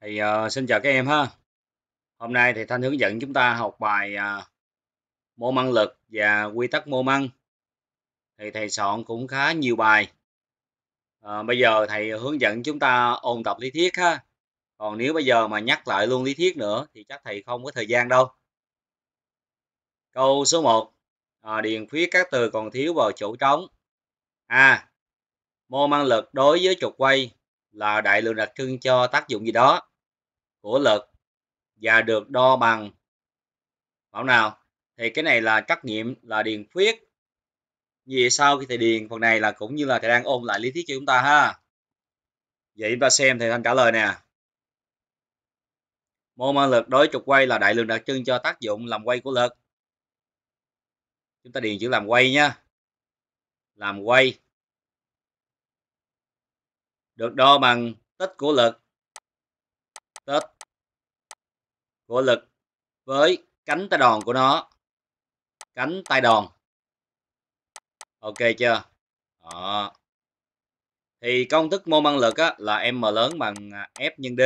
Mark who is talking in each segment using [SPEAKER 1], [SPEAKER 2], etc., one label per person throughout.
[SPEAKER 1] thì uh, xin chào các em ha hôm nay thì thanh hướng dẫn chúng ta học bài uh, mô măng lực và quy tắc mô măng thì thầy soạn cũng khá nhiều bài uh, bây giờ thầy hướng dẫn chúng ta ôn tập lý thuyết ha còn nếu bây giờ mà nhắc lại luôn lý thuyết nữa thì chắc thầy không có thời gian đâu câu số 1 uh, à, điền khuyết các từ còn thiếu vào chỗ trống a à, mô măng lực đối với trục quay là đại lượng đặc trưng cho tác dụng gì đó của lực và được đo bằng mẫu nào thì cái này là trắc nghiệm là điền khuyết như vậy sau khi thầy điền phần này là cũng như là thầy đang ôn lại lý thuyết cho chúng ta ha vậy chúng ta xem thầy thanh trả lời nè mô ma lực đối trục quay là đại lượng đặc trưng cho tác dụng làm quay của lực chúng ta điền chữ làm quay nhé làm quay được đo bằng tích của lực tích của lực với cánh tay đòn của nó cánh tay đòn ok chưa Đó. thì công thức mô năng lực á, là m lớn bằng à, f nhân d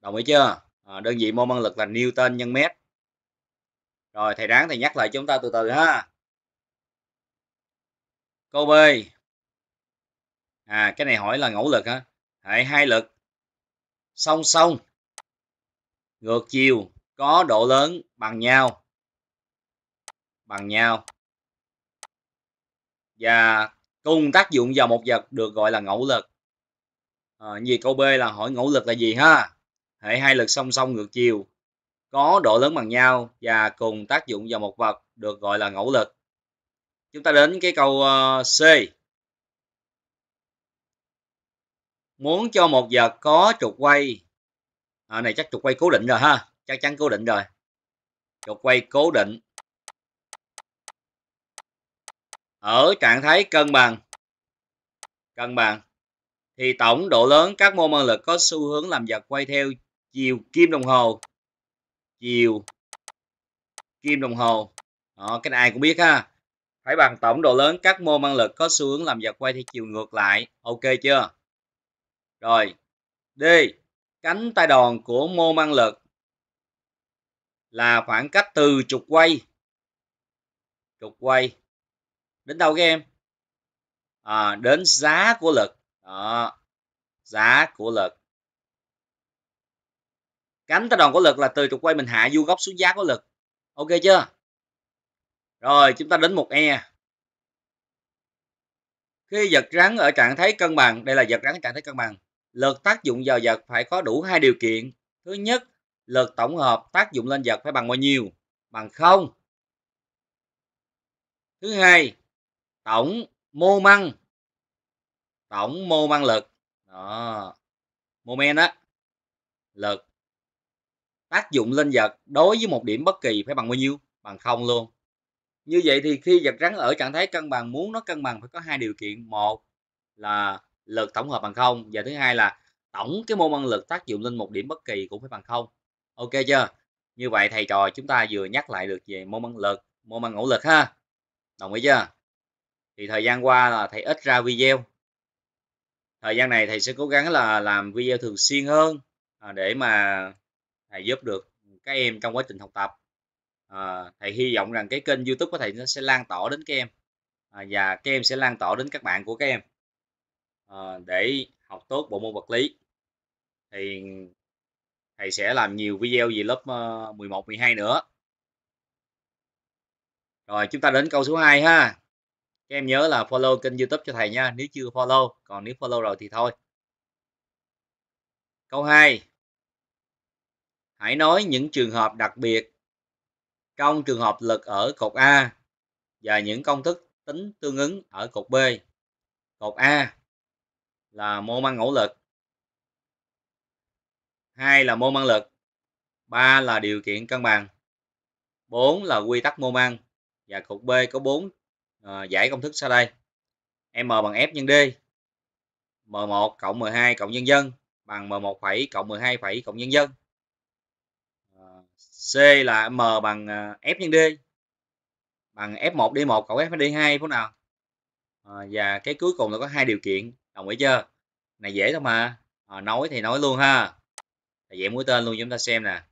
[SPEAKER 1] đồng ý chưa à, đơn vị mô năng lực là newton nhân mét rồi thầy đáng thầy nhắc lại chúng ta từ từ ha câu b à cái này hỏi là ngẫu lực hả hãy hai lực song song ngược chiều có độ lớn bằng nhau bằng nhau và cùng tác dụng vào một vật được gọi là ngẫu lực à, vì câu b là hỏi ngẫu lực là gì ha hệ hai lực song song ngược chiều có độ lớn bằng nhau và cùng tác dụng vào một vật được gọi là ngẫu lực chúng ta đến cái câu ờ, c muốn cho một vật có trục quay à, này chắc trục quay cố định rồi ha chắc chắn cố định rồi trục quay cố định ở trạng thái cân bằng cân bằng thì tổng độ lớn các mô man lực có xu hướng làm giật quay theo chiều kim đồng hồ chiều kim đồng hồ Đó, cái này ai cũng biết ha phải bằng tổng độ lớn các mô man lực có xu hướng làm giật quay theo chiều ngược lại ok chưa rồi đi cánh tay đòn của mô mang lực là khoảng cách từ trục quay trục quay đến đâu các em à, đến giá của lực đó giá của lực cánh tay đòn của lực là từ trục quay mình hạ vuông góc xuống giá của lực ok chưa rồi chúng ta đến một e khi vật rắn ở trạng thái cân bằng đây là vật rắn ở trạng thái cân bằng Lực tác dụng vào vật phải có đủ hai điều kiện. Thứ nhất, lực tổng hợp tác dụng lên vật phải bằng bao nhiêu? Bằng không. Thứ hai, tổng mô măng. Tổng mô măng lực. Đó. Mô men á. Lực tác dụng lên vật đối với một điểm bất kỳ phải bằng bao nhiêu? Bằng không luôn. Như vậy thì khi vật rắn ở trạng thái cân bằng muốn nó cân bằng phải có hai điều kiện. Một là lực tổng hợp bằng không và thứ hai là tổng cái môn ăn lực tác dụng lên một điểm bất kỳ cũng phải bằng không ok chưa như vậy thầy trò chúng ta vừa nhắc lại được về môn ăn lực môn ăn ngũ lực ha đồng ý chưa thì thời gian qua là thầy ít ra video thời gian này thầy sẽ cố gắng là làm video thường xuyên hơn à, để mà thầy giúp được các em trong quá trình học tập à, thầy hy vọng rằng cái kênh youtube của thầy nó sẽ lan tỏa đến các em à, và các em sẽ lan tỏa đến các bạn của các em Ờ, để học tốt bộ môn vật lý thì thầy sẽ làm nhiều video về lớp 11 ờ, 12 nữa rồi chúng ta đến câu số 2 ha các em nhớ là follow kênh youtube cho thầy nha nếu chưa follow còn nếu follow rồi thì thôi câu 2 hãy nói những trường hợp đặc biệt trong trường hợp lực ở cột A và những công thức tính tương ứng ở cột B. Cột A là mô ăn ngẫu lực hai là mô ăn lực ba là điều kiện cân bằng bốn là quy tắc mô ăn và cục B có bốn à, giải công thức sau đây M bằng F nhân D M1 cộng 12 cộng nhân dân bằng M1 phẩy cộng 12 phẩy cộng nhân dân ờ, C là M bằng ờ, F nhân D bằng F1 D1 cộng F D2 phải nào à, và cái cuối cùng là có hai điều kiện đồng ý chưa này dễ thôi mà à, nói thì nói luôn ha là dễ mũi tên luôn chúng ta xem nè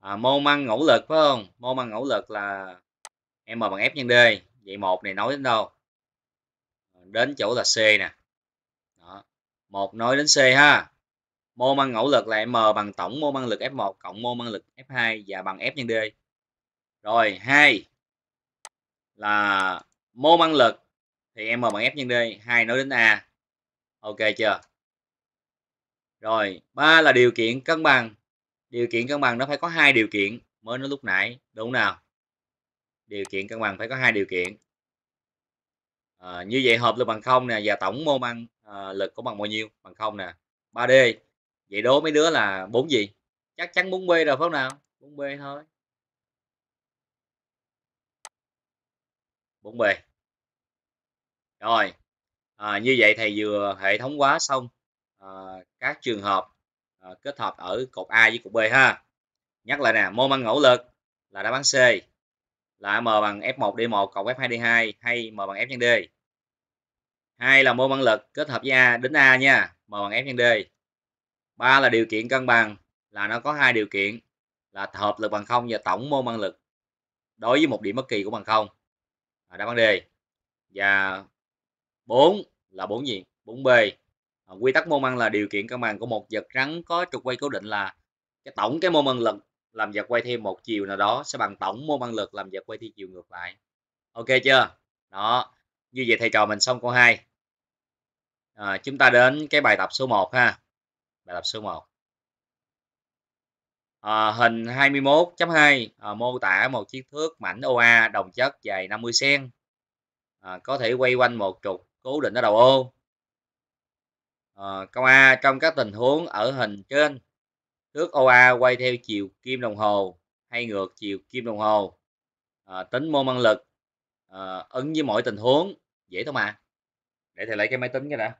[SPEAKER 1] à, mô măng ngẫu lực phải không mô măng ngẫu lực là m bằng f nhân d vậy một này nói đến đâu ờ, đến chỗ là c nè Đó. một nói đến c ha mô măng ngẫu lực là m bằng tổng mô măng lực f1 cộng mô măng lực f2 và bằng f nhân d rồi hai là mô măng lực thì m bằng f nhân d hai nói đến a ok chưa rồi ba là điều kiện cân bằng điều kiện cân bằng nó phải có hai điều kiện mới nói lúc nãy đúng nào điều kiện cân bằng phải có hai điều kiện à, như vậy hợp lực bằng không nè và tổng mô ăn à, lực có bằng bao nhiêu bằng không nè 3D vậy đố mấy đứa là bốn gì chắc chắn 4B rồi phải không nào 4B thôi 4B rồi à, như vậy thầy vừa hệ thống hóa xong à, các trường hợp à, kết hợp ở cột A với cột B ha nhắc lại nè mô ăn ngẫu lực là đáp án C là m bằng f1 d1 cộng f2 d2 hay m bằng f nhân d hai là mô ăn lực kết hợp với a đến a nha m bằng f nhân d ba là điều kiện cân bằng là nó có hai điều kiện là hợp lực bằng không và tổng mô ăn lực đối với một điểm bất kỳ cũng bằng không đáp án d và 4 là bốn gì bốn b ờ, quy tắc mô măng là điều kiện cân bằng của một vật rắn có trục quay cố định là cái tổng cái mô măng lực làm vật quay thêm một chiều nào đó sẽ bằng tổng mô măng lực làm vật quay theo chiều ngược lại ok chưa đó như vậy thầy trò mình xong câu 2 à, ờ, chúng ta đến cái bài tập số 1 ha bài tập số 1 à, ờ, hình 21.2 à, mô tả một chiếc thước mảnh OA đồng chất dài 50 cm à, có thể quay quanh một trục cố định ở đầu ô à, câu a trong các tình huống ở hình trên thước OA quay theo chiều kim đồng hồ hay ngược chiều kim đồng hồ à, tính mô man lực à, ứng với mỗi tình huống dễ thôi mà để thầy lấy cái máy tính cái đã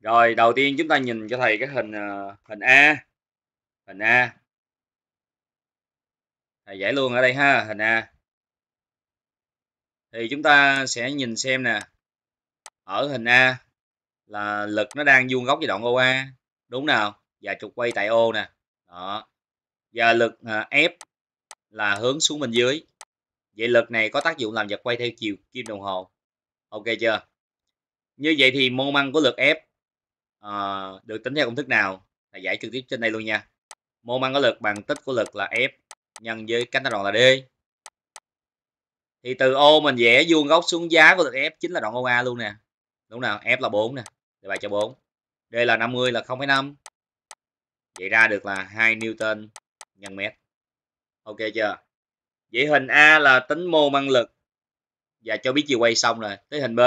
[SPEAKER 1] rồi đầu tiên chúng ta nhìn cho thầy cái hình hình A hình A giải à, luôn ở đây ha hình a thì chúng ta sẽ nhìn xem nè ở hình a là lực nó đang vuông góc với đoạn OA đúng nào và trục quay tại O nè đó và lực à, F là hướng xuống bên dưới vậy lực này có tác dụng làm vật quay theo chiều kim đồng hồ ok chưa như vậy thì mô măng của lực F uh, được tính theo công thức nào là giải trực tiếp trên đây luôn nha mô măng của lực bằng tích của lực là F nhân với cánh tay đoạn là D thì từ ô mình vẽ vuông góc xuống giá của F chính là đoạn Oa luôn nè đúng nào F là 4 nè đề bài cho 4 D là 50 là 0,5 vậy ra được là 2 Newton nhân mét ok chưa vậy hình A là tính mô năng lực và cho biết chiều quay xong rồi tới hình B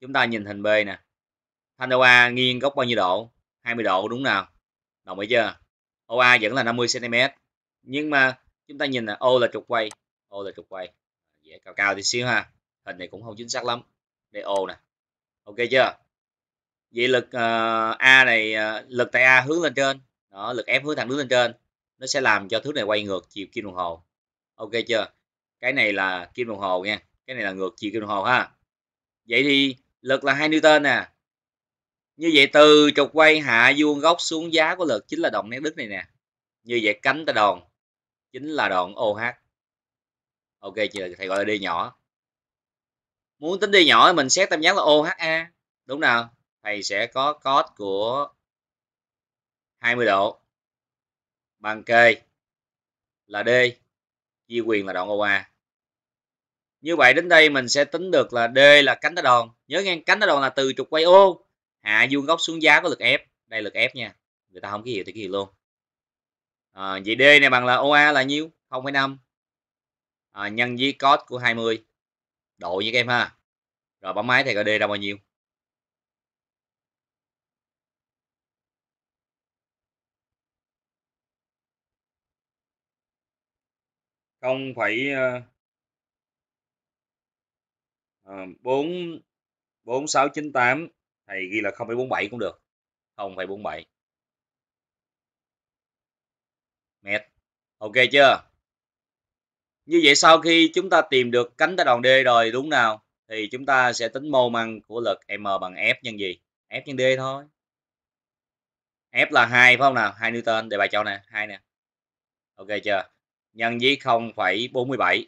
[SPEAKER 1] chúng ta nhìn hình B nè thanh OA nghiêng góc bao nhiêu độ 20 độ đúng nào đồng ý chưa OA vẫn là 50 cm nhưng mà chúng ta nhìn là ô là trục quay ô là trục quay dễ cao cao thì xíu ha hình này cũng không chính xác lắm đây ô nè ok chưa vậy lực uh, a này uh, lực tại a hướng lên trên đó lực ép hướng thẳng đứng lên trên nó sẽ làm cho thứ này quay ngược chiều kim đồng hồ ok chưa cái này là kim đồng hồ nha cái này là ngược chiều kim đồng hồ ha vậy thì lực là hai newton nè như vậy từ trục quay hạ vuông góc xuống giá của lực chính là động nét đứt này nè như vậy cánh ta đòn chính là đoạn OH ok thầy gọi là D nhỏ muốn tính D nhỏ mình xét tam giác là OHA đúng nào thầy sẽ có cos của 20 độ bằng kê là D chia quyền là đoạn OA như vậy đến đây mình sẽ tính được là D là cánh tá đòn nhớ ngang cánh tá đòn là từ trục quay ô hạ vuông góc xuống giá có lực ép, đây lực ép nha người ta không ký hiểu thì ký hiệu luôn à, vậy D này bằng là OA là nhiêu 0,5 à, ờ, nhân với cos của 20 độ với các em ha rồi bấm máy thì coi D ra bao nhiêu không phải ờ, bốn bốn sáu chín tám thầy ghi là không phải bốn bảy cũng được không phải bốn bảy ok chưa như vậy sau khi chúng ta tìm được cánh tay đòn D rồi đúng nào thì chúng ta sẽ tính mô măng của lực M bằng F nhân gì F nhân D thôi F là hai phải không nào Hai Newton đề bài cho nè hai nè ok chưa nhân với 0,47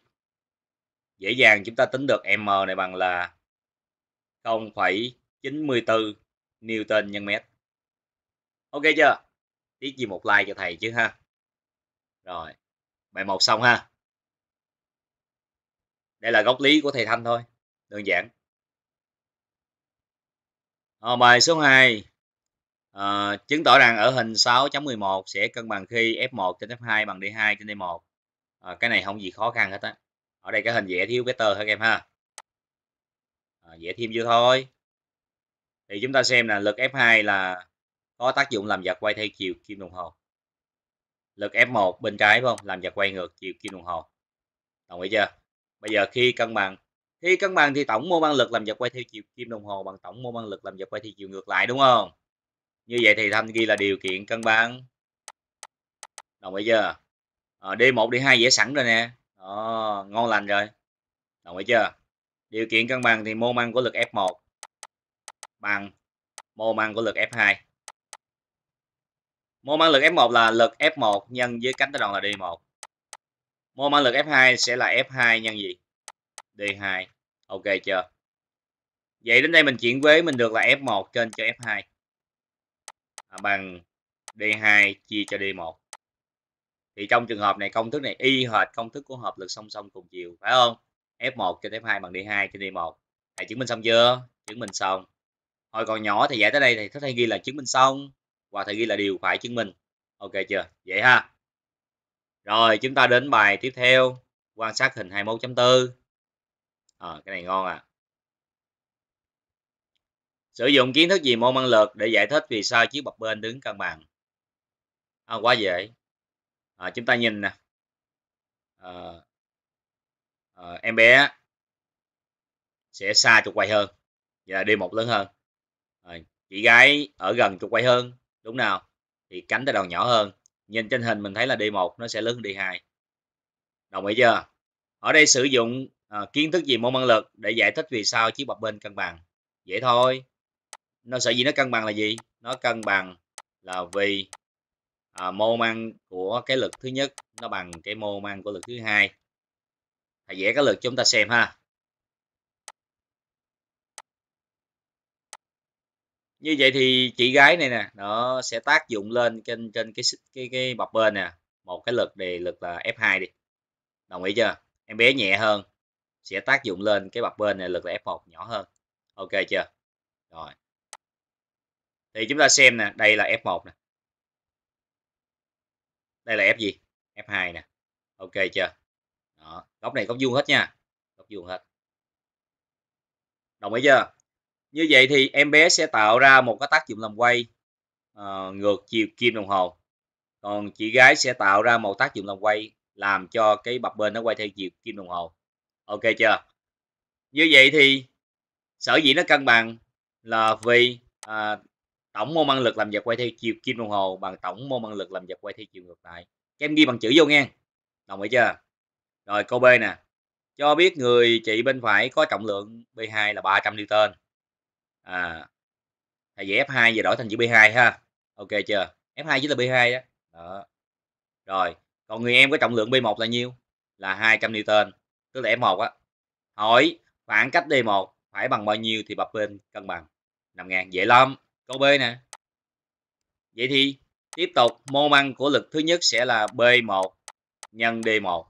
[SPEAKER 1] dễ dàng chúng ta tính được M này bằng là 0,94 Newton nhân mét ok chưa tiếc gì một like cho thầy chứ ha rồi bài một xong ha đây là góc lý của thầy thanh thôi đơn giản à, bài số 2 à, ờ, chứng tỏ rằng ở hình 6.11 sẽ cân bằng khi f1 trên f2 bằng d2 trên d1 à, ờ, cái này không gì khó khăn hết á ở đây cái hình vẽ thiếu cái vector hơn em ha à, vẽ thêm vô thôi thì chúng ta xem là lực f2 là có tác dụng làm giật quay theo chiều kim đồng hồ lực F1 bên trái phải không làm giật quay ngược chiều kim đồng hồ đồng ý chưa bây giờ khi cân bằng khi cân bằng thì tổng mô man lực làm giật quay theo chiều kim đồng hồ bằng tổng mô man lực làm giật quay theo chiều ngược lại đúng không như vậy thì thanh ghi là điều kiện cân bằng đồng ý chưa à, D1 D2 dễ sẵn rồi nè đó, ngon lành rồi đồng ý chưa điều kiện cân bằng thì mô man của lực F1 bằng mô man của lực F2 Mô mang lực F1 là lực F1 nhân với cánh tới động là D1 Mô mang lực F2 sẽ là F2 nhân gì D2 ok chưa vậy đến đây mình chuyển vế mình được là F1 trên cho F2 à, bằng D2 chia cho D1 thì trong trường hợp này công thức này y hệt công thức của hợp lực song song cùng chiều phải không F1 trên F2 bằng D2 trên D1 thầy chứng minh xong chưa chứng minh xong hồi còn nhỏ thì giải tới đây thì có thể ghi là chứng minh xong và thầy ghi là điều phải chứng minh ok chưa vậy ha rồi chúng ta đến bài tiếp theo quan sát hình 21.4 à, ờ, cái này ngon à sử dụng kiến thức gì môn năng lực để giải thích vì sao chiếc bập bên đứng cân bằng à, quá dễ à, chúng ta nhìn nè à, à, em bé sẽ xa trục quay hơn và đi một lớn hơn à, chị gái ở gần trục quay hơn đúng nào thì cánh tay đầu nhỏ hơn nhìn trên hình mình thấy là đi một nó sẽ lớn hơn D2 đồng ý chưa ở đây sử dụng à, kiến thức gì môn năng lực để giải thích vì sao chiếc bập bên cân bằng dễ thôi nó sở gì nó cân bằng là gì nó cân bằng là vì à, mô man của cái lực thứ nhất nó bằng cái mô man của lực thứ hai thầy vẽ cái lực chúng ta xem ha như vậy thì chị gái này nè nó sẽ tác dụng lên trên trên cái cái cái bọc bên nè một cái lực đề lực là F2 đi đồng ý chưa em bé nhẹ hơn sẽ tác dụng lên cái bọc bên này lực là F1 nhỏ hơn ok chưa rồi thì chúng ta xem nè đây là F1 nè đây là F gì F2 nè ok chưa Đó. góc này góc vuông hết nha góc vuông hết đồng ý chưa như vậy thì em bé sẽ tạo ra một cái tác dụng làm quay uh, ngược chiều kim đồng hồ còn chị gái sẽ tạo ra một tác dụng làm quay làm cho cái bập bên nó quay theo chiều kim đồng hồ ok chưa như vậy thì sở dĩ nó cân bằng là vì à, tổng mô năng lực làm vật quay theo chiều kim đồng hồ bằng tổng mô năng lực làm vật quay theo chiều ngược lại các em ghi bằng chữ vô nghe đồng ý chưa rồi câu b nè cho biết người chị bên phải có trọng lượng b2 là 300 newton à thay vì f2 giờ đổi thành chữ b2 ha ok chưa f2 chính là b2 đó. đó rồi còn người em có trọng lượng b1 là nhiêu là 200 newton tức là f1 á hỏi khoảng cách d1 phải bằng bao nhiêu thì bập bên cân bằng 5 ngàn dễ lắm câu b nè vậy thì tiếp tục mô măng của lực thứ nhất sẽ là b1 nhân d1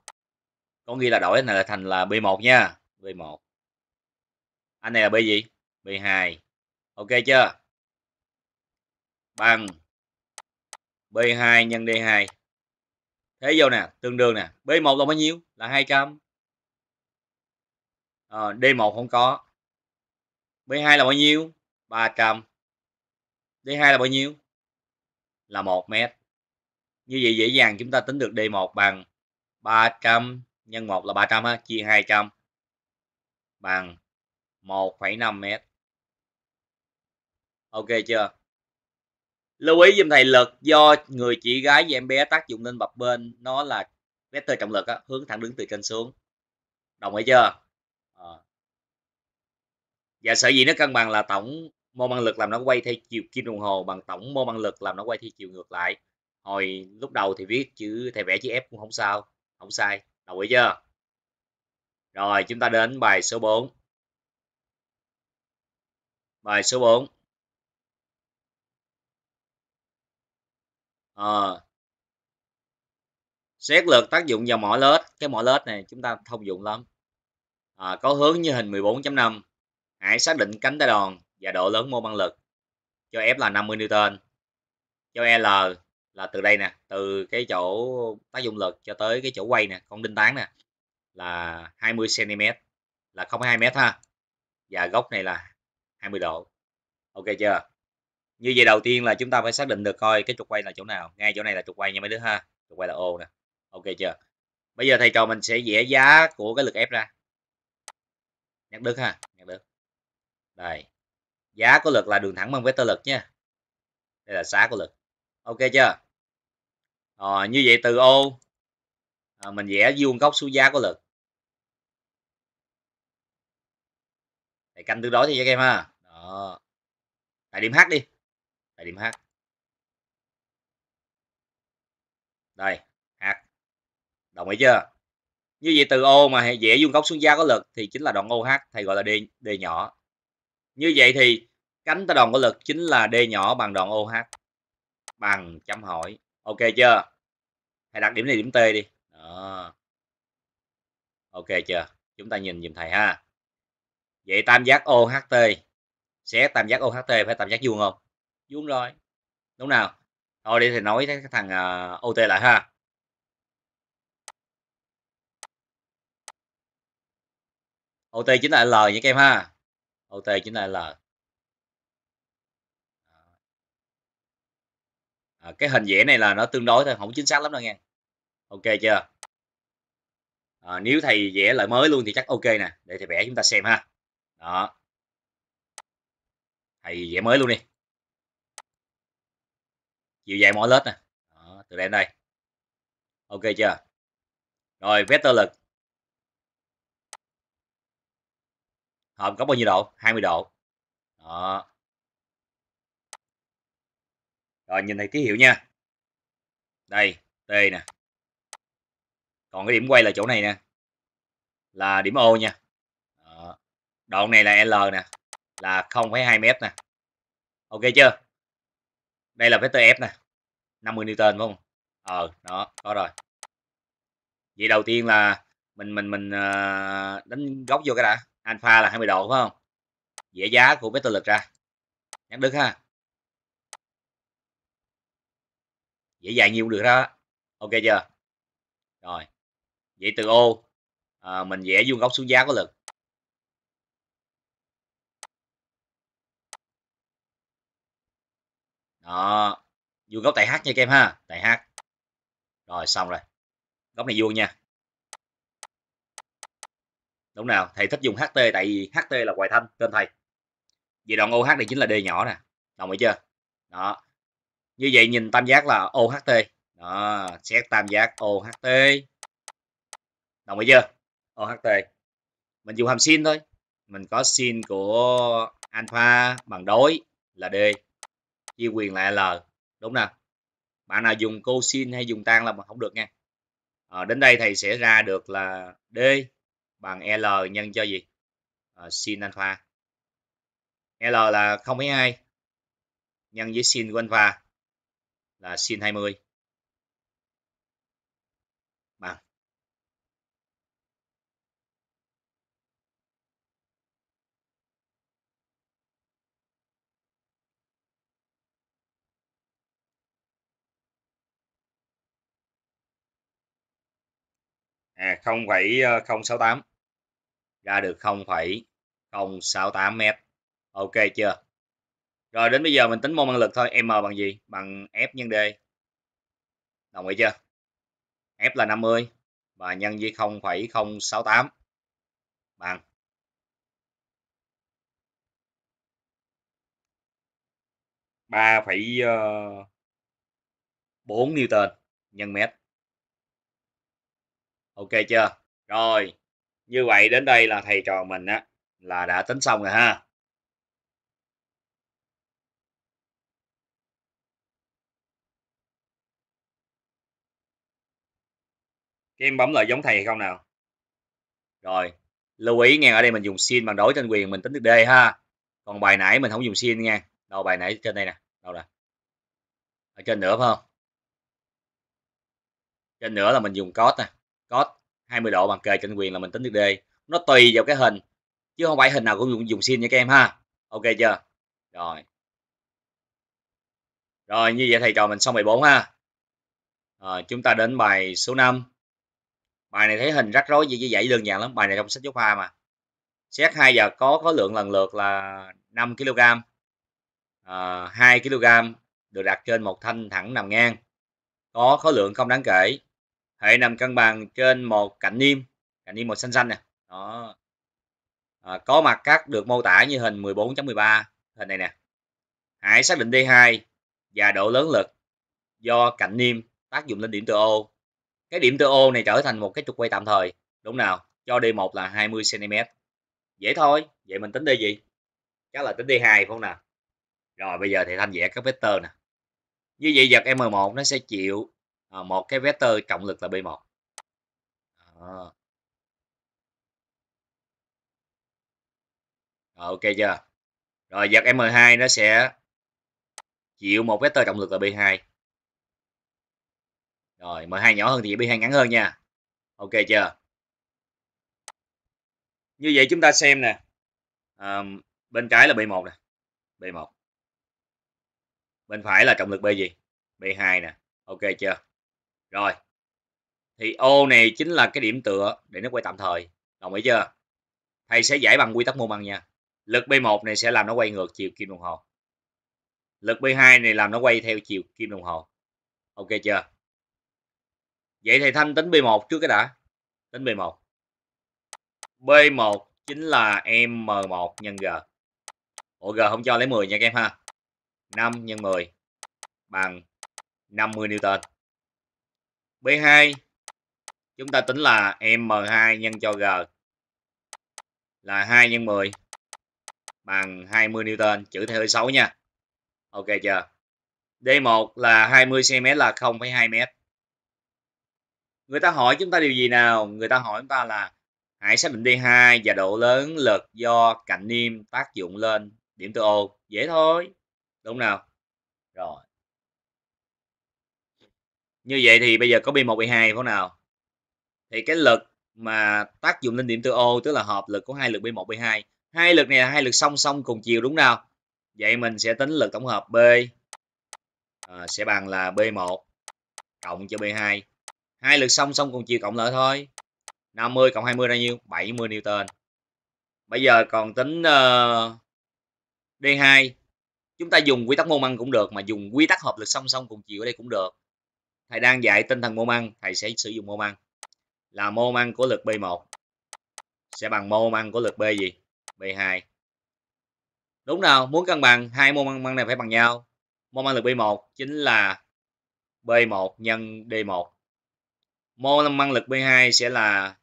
[SPEAKER 1] có nghĩa là đổi này là thành là b1 nha b1 anh này là b gì B2 ok chưa bằng B2 nhân D2 thế vô nè tương đương nè B1 là bao nhiêu là 200 à, D1 không có B2 là bao nhiêu 300 D2 là bao nhiêu là 1 mét như vậy dễ dàng chúng ta tính được D1 bằng 300 nhân 1 là 300 ha, chia 200 bằng 1,5 mét ok chưa lưu ý giùm thầy lực do người chị gái và em bé tác dụng lên bập bên nó là vector trọng lực á, hướng thẳng đứng từ trên xuống đồng ý chưa à. và sở dĩ nó cân bằng là tổng mô năng lực làm nó quay theo chiều kim đồng hồ bằng tổng mô năng lực làm nó quay theo chiều ngược lại hồi lúc đầu thì viết chữ thầy vẽ chữ F cũng không sao không sai đồng ý chưa rồi chúng ta đến bài số 4 bài số 4 ờ xét lược tác dụng vào mỏ lết cái mỏ lết này chúng ta thông dụng lắm à, có hướng như hình 14.5 hãy xác định cánh tay đòn và độ lớn mô băng lực cho F là 50 Newton cho L là từ đây nè từ cái chỗ tác dụng lực cho tới cái chỗ quay nè con đinh tán nè là 20 cm là 0,2 m ha và góc này là 20 độ ok chưa như vậy đầu tiên là chúng ta phải xác định được coi cái trục quay là chỗ nào ngay chỗ này là trục quay nha mấy đứa ha trục quay là ô nè ok chưa bây giờ thầy trò mình sẽ vẽ giá của cái lực ép ra nhắc đức ha nhắc đức đây giá của lực là đường thẳng bằng vectơ lực nha đây là xá của lực ok chưa à, như vậy từ ô à, mình vẽ vuông góc xuống giá của lực thầy canh tương đó thì cho các em ha đó tại điểm h đi tại điểm H đây H đồng ý chưa như vậy từ O mà dễ vuông góc xuống da có lực thì chính là đoạn OH thầy gọi là D, D nhỏ như vậy thì cánh ta đòn có lực chính là D nhỏ bằng đoạn OH bằng chấm hỏi ok chưa thầy đặt điểm này điểm T đi Đó. ok chưa chúng ta nhìn dùm thầy ha vậy tam giác OHT sẽ tam giác OHT phải tam giác vuông không vuông rồi đúng nào thôi đi thì nói cái thằng uh, ờ, ot lại ha ot chính là l nha các em ha ot chính là l à, cái hình vẽ này là nó tương đối thôi không chính xác lắm đâu nha ok chưa à, nếu thầy vẽ lại mới luôn thì chắc ok nè để thầy vẽ chúng ta xem ha đó thầy vẽ mới luôn đi chiều dài mỗi lết nè từ đây đến đây ok chưa rồi vector lực hòm có bao nhiêu độ 20 độ Đó. rồi nhìn thấy ký hiệu nha đây t nè còn cái điểm quay là chỗ này nè là điểm O nha đoạn này là L nè là 0,2 mét nè ok chưa đây là vector F nè 50 Newton đúng không ờ đó có rồi vậy đầu tiên là mình mình mình ờ, đánh góc vô cái đã alpha là 20 độ phải không Dễ giá của vector lực ra nhắn đứt ha dễ dài nhiều được đó ok chưa rồi vậy từ ô à, ờ, mình vẽ vuông góc xuống giá có lực đó vuông góc tại h nha các em ha tại h rồi xong rồi góc này vuông nha đúng nào thầy thích dùng ht tại vì ht là hoài thanh tên thầy vậy đoạn oh này chính là d nhỏ nè đồng ý chưa đó như vậy nhìn tam giác là oht đó xét tam giác oht đồng ý chưa oht mình dùng hàm sin thôi mình có sin của alpha bằng đối là d chia quyền lại L đúng nè bạn nào dùng cosine hay dùng tan là mà không được nha à, đến đây thầy sẽ ra được là D bằng L nhân cho gì à, sin alpha L là 0,2 nhân với sin của alpha là sin 20 0,068 à, ờ, ra được 0,068 m. ok chưa rồi đến bây giờ mình tính mô năng lực thôi m bằng gì bằng f nhân d đồng ý chưa f là 50 và nhân với 0,068 bằng ba ờ, bốn newton nhân mét ok chưa rồi như vậy đến đây là thầy trò mình á là đã tính xong rồi ha các em bấm lại giống thầy hay không nào rồi lưu ý nghe ở đây mình dùng sin bằng đối trên quyền mình tính được d ha còn bài nãy mình không dùng sin nha đâu bài nãy trên đây nè đâu nè ở trên nữa phải không trên nữa là mình dùng cos nè cos 20 độ bằng kề trên quyền là mình tính được D nó tùy vào cái hình chứ không phải hình nào cũng dùng dùng sin nha các em ha ok chưa rồi rồi như vậy thầy trò mình xong bài 4 ha rồi, chúng ta đến bài số 5 bài này thấy hình rắc rối gì dễ đơn giản lắm bài này trong sách giáo khoa mà xét hai giờ có khối lượng lần lượt là 5 kg à, 2 kg được đặt trên một thanh thẳng nằm ngang có khối lượng không đáng kể hệ nằm cân bằng trên một cạnh niêm cạnh niêm màu xanh xanh nè đó à, có mặt cắt được mô tả như hình 14.13 hình này nè hãy xác định D2 và độ lớn lực do cạnh niêm tác dụng lên điểm từ O cái điểm từ O này trở thành một cái trục quay tạm thời đúng nào cho D1 là 20 cm dễ thôi vậy mình tính D gì chắc là tính D2 phải không nào rồi bây giờ thì thanh vẽ các vector nè như vậy vật M1 nó sẽ chịu à, một cái vector trọng lực là B1 à. Ờ. Ờ, ok chưa rồi vật M2 nó sẽ chịu một vector trọng lực là B2 rồi M2 nhỏ hơn thì B2 ngắn hơn nha ok chưa như vậy chúng ta xem nè à, bên trái là B1 nè B1 bên phải là trọng lực B gì B2 nè ok chưa rồi thì ô này chính là cái điểm tựa để nó quay tạm thời đồng ý chưa thầy sẽ giải bằng quy tắc mô bằng nha lực b1 này sẽ làm nó quay ngược chiều kim đồng hồ lực b2 này làm nó quay theo chiều kim đồng hồ ok chưa vậy thầy thanh tính b1 trước cái đã tính b1 b1 chính là m1 nhân g ủa g không cho lấy 10 nha các em ha 5 nhân 10 bằng 50 newton B2 chúng ta tính là M2 nhân cho G là 2 nhân 10 bằng 20 Newton chữ theo 6 nha. Ok chưa? D1 là 20 cm là 0,2 m. Người ta hỏi chúng ta điều gì nào? Người ta hỏi chúng ta là hãy xác định D2 và độ lớn lực do cạnh niêm tác dụng lên điểm từ O. Dễ thôi. Đúng nào? Rồi như vậy thì bây giờ có B1 B2 phải nào thì cái lực mà tác dụng lên điểm từ ô tức là hợp lực của hai lực B1 B2 hai lực này là hai lực song song cùng chiều đúng nào vậy mình sẽ tính lực tổng hợp B à, sẽ bằng là B1 cộng cho B2 hai lực song song cùng chiều cộng lại thôi 50 cộng 20 ra nhiêu 70 Newton bây giờ còn tính uh, ờ, D2 chúng ta dùng quy tắc mô ăn cũng được mà dùng quy tắc hợp lực song song cùng chiều ở đây cũng được thầy đang dạy tinh thần môn ăn thầy sẽ sử dụng môn ăn là môn ăn của lực B1 sẽ bằng môn ăn của lực B gì B2 đúng nào muốn cân bằng hai môn ăn này phải bằng nhau môn ăn lực B1 chính là B1 nhân D1 môn ăn lực B2 sẽ là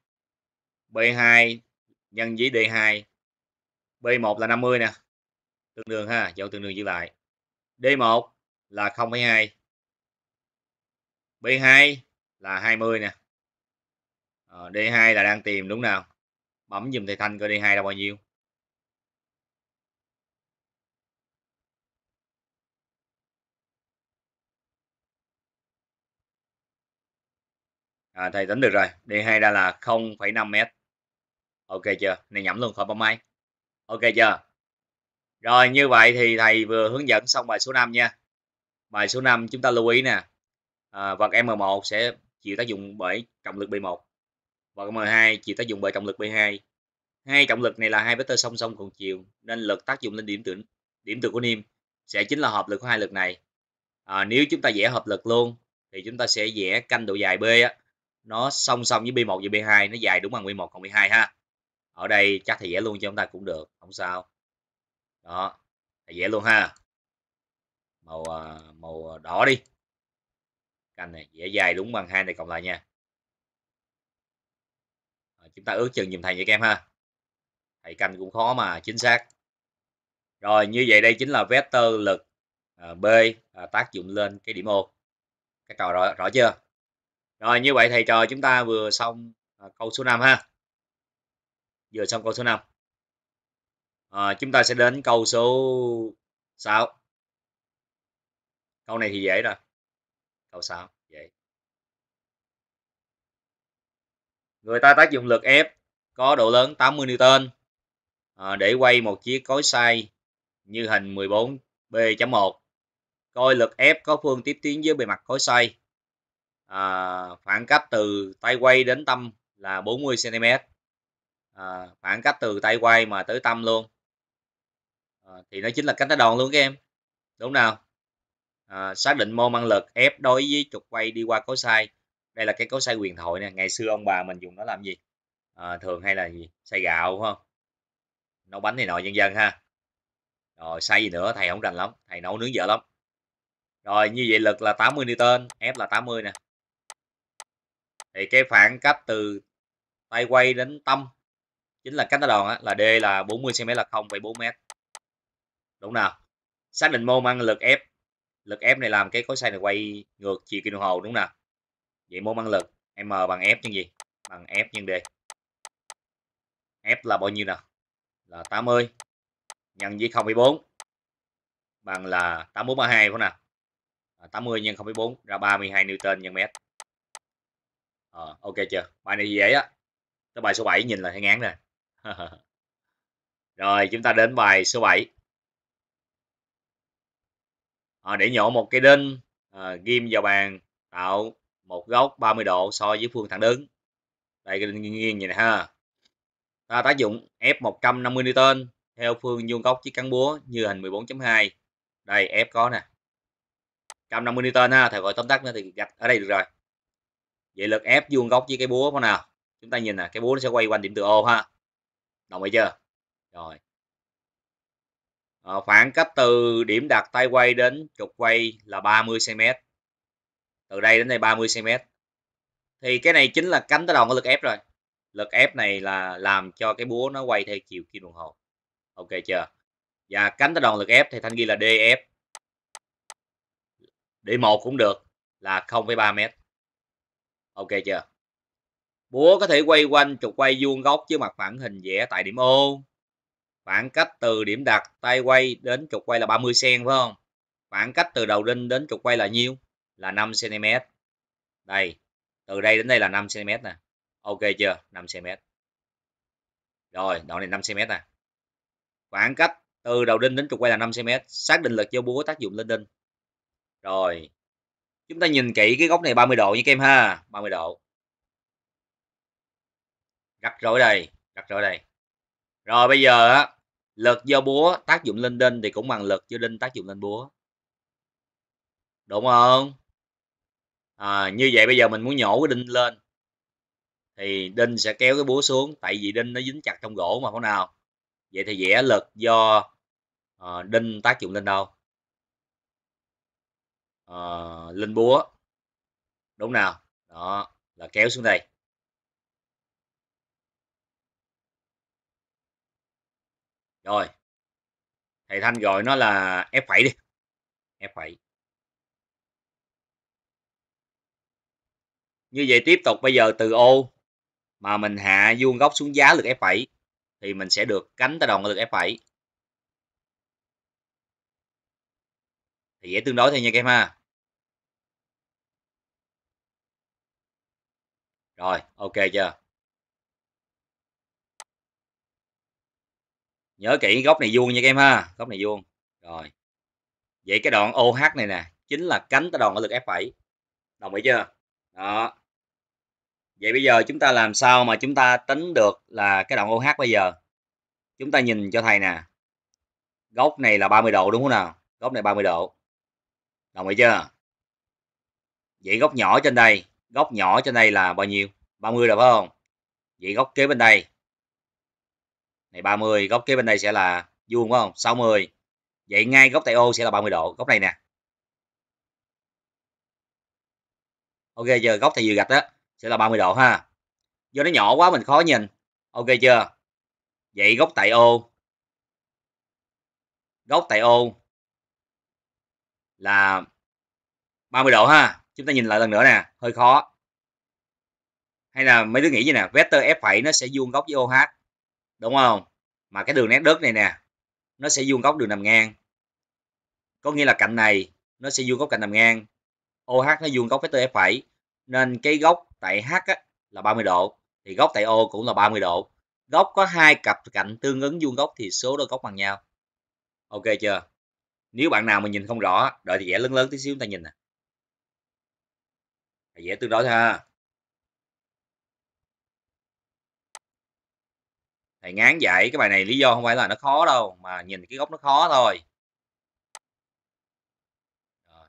[SPEAKER 1] B2 nhân với D2 B1 là 50 nè tương đương ha dấu tương đương giữ lại D1 là 0,2 B2 là 20 nè à, ờ, D2 là đang tìm đúng nào bấm dùm thầy Thanh coi D2 là bao nhiêu à, thầy tính được rồi D2 ra là 0,5 mét ok chưa này nhẩm luôn khỏi bấm máy ok chưa rồi như vậy thì thầy vừa hướng dẫn xong bài số 5 nha bài số 5 chúng ta lưu ý nè À, vật M1 sẽ chịu tác dụng bởi trọng lực B1 vật M2 chịu tác dụng bởi trọng lực B2 hai trọng lực này là hai vectơ song song cùng chiều nên lực tác dụng lên điểm tựa điểm tựa của niêm sẽ chính là hợp lực của hai lực này à, nếu chúng ta vẽ hợp lực luôn thì chúng ta sẽ vẽ canh độ dài B á, nó song song với B1 và B2 nó dài đúng bằng B1 cộng B2 ha ở đây chắc thì vẽ luôn cho chúng ta cũng được không sao đó thầy vẽ luôn ha màu à, màu đỏ đi cành này dễ dài đúng bằng hai này cộng lại nha ờ, chúng ta ước chừng dùm thầy vậy em ha thầy canh cũng khó mà chính xác rồi như vậy đây chính là vector lực à, b à, tác dụng lên cái điểm ô cái trò rõ, rõ chưa rồi như vậy thầy trò chúng ta vừa xong à, câu số 5 ha vừa xong câu số 5 à, ờ, chúng ta sẽ đến câu số 6 câu này thì dễ rồi đâu sao vậy người ta tác dụng lực ép có độ lớn 80 Newton ờ, để quay một chiếc cối xay như hình 14B.1 coi lực ép có phương tiếp tiến với bề mặt cối xay. à, ờ, khoảng cách từ tay quay đến tâm là 40 cm à, khoảng cách từ tay quay mà tới tâm luôn à, thì nó chính là cách đá đòn luôn các em đúng nào Ờ, xác định mô năng lực F đối với trục quay đi qua cosine đây là cái cosine quyền thoại nè ngày xưa ông bà mình dùng nó làm gì à, thường hay là gì xay gạo không nấu bánh này nọ dân dân ha rồi xay gì nữa thầy không rành lắm thầy nấu nướng dở lắm rồi như vậy lực là 80 newton F là 80 nè thì cái khoảng cách từ tay quay đến tâm chính là cách đó đòn á, là D là 40 cm là 0,4 m đúng nào xác định mô năng lực F lực ép này làm cái khối xoay này quay ngược chiều kim đồng hồ đúng không nào vậy môn năng lực m bằng f nhân gì bằng f nhân d f là bao nhiêu nào là 80 nhân với 0,4 bằng là 84,2 phải không nào 80 à, nhân 0,4 ra 32 Newton nhân mét à, ok chưa bài này dễ á cái bài số 7 nhìn là thấy ngán rồi rồi chúng ta đến bài số 7 à, để nhổ một cây đinh à, ghim vào bàn tạo một góc 30 độ so với phương thẳng đứng đây cái đinh nghiêng vậy nè ha ta tác dụng F150 N theo phương vuông góc chiếc cán búa như hình 14.2 đây F có nè 150 N ha thầy gọi tóm tắt nữa thì gạch ở đây được rồi vậy lực F vuông góc với cái búa thế nào chúng ta nhìn nè cái búa nó sẽ quay quanh điểm từ O ha đồng ý chưa rồi Ờ, khoảng cách từ điểm đặt tay quay đến trục quay là 30 cm. Từ đây đến đây 30 cm. Thì cái này chính là cánh tới đòn có lực ép rồi. Lực ép này là làm cho cái búa nó quay theo chiều kim đồng hồ. Ok chưa? Và cánh tới đòn lực ép thì Thanh ghi là DF. Để một cũng được là 0,3 m. Ok chưa? Búa có thể quay quanh trục quay vuông góc với mặt phẳng hình vẽ tại điểm O khoảng cách từ điểm đặt tay quay đến trục quay là 30 cm phải không khoảng cách từ đầu đinh đến trục quay là nhiêu là 5 cm đây từ đây đến đây là 5 cm nè ok chưa 5 cm rồi đoạn này 5 cm nè khoảng cách từ đầu đinh đến trục quay là 5 cm xác định lực do búa tác dụng lên đinh rồi chúng ta nhìn kỹ cái góc này 30 độ như các em ha 30 độ rắc rối đây rắc rối đây rồi bây giờ á lực do búa tác dụng lên đinh thì cũng bằng lực do đinh tác dụng lên búa đúng không à, như vậy bây giờ mình muốn nhổ cái đinh lên thì đinh sẽ kéo cái búa xuống tại vì đinh nó dính chặt trong gỗ mà không nào vậy thì vẽ lực do uh, đinh tác dụng lên đâu uh, lên búa đúng nào đó là kéo xuống đây rồi thầy thanh gọi nó là f phẩy đi f phẩy như vậy tiếp tục bây giờ từ ô mà mình hạ vuông góc xuống giá lực f phẩy thì mình sẽ được cánh ta đồng lực f phẩy thì dễ tương đối thôi nha các em ha rồi ok chưa nhớ kỹ góc này vuông nha các em ha góc này vuông rồi vậy cái đoạn OH này nè chính là cánh tới đòn ở lực F7 đồng ý chưa đó vậy bây giờ chúng ta làm sao mà chúng ta tính được là cái đoạn OH bây giờ chúng ta nhìn cho thầy nè góc này là 30 độ đúng không nào góc này 30 độ đồng ý chưa vậy góc nhỏ trên đây góc nhỏ trên đây là bao nhiêu 30 rồi phải không vậy góc kế bên đây này 30 góc kế bên đây sẽ là vuông phải không 60 vậy ngay góc tại ô sẽ là 30 độ góc này nè ok chưa góc thì vừa gạch đó sẽ là 30 độ ha do nó nhỏ quá mình khó nhìn ok chưa vậy góc tại ô góc tại ô là 30 độ ha chúng ta nhìn lại lần nữa nè hơi khó hay là mấy đứa nghĩ gì nè vector f phẩy nó sẽ vuông góc với oh đúng không mà cái đường nét đất này nè nó sẽ vuông góc đường nằm ngang có nghĩa là cạnh này nó sẽ vuông góc cạnh nằm ngang OH nó vuông góc với TF, phẩy nên cái góc tại H á, là 30 độ thì góc tại O cũng là 30 độ góc có hai cặp cạnh tương ứng vuông góc thì số đôi góc bằng nhau ok chưa nếu bạn nào mà nhìn không rõ đợi thì vẽ lớn lớn tí xíu ta nhìn nè vẽ tương đối thôi ha thầy ngán dạy cái bài này lý do không phải là nó khó đâu mà nhìn cái gốc nó khó thôi Rồi.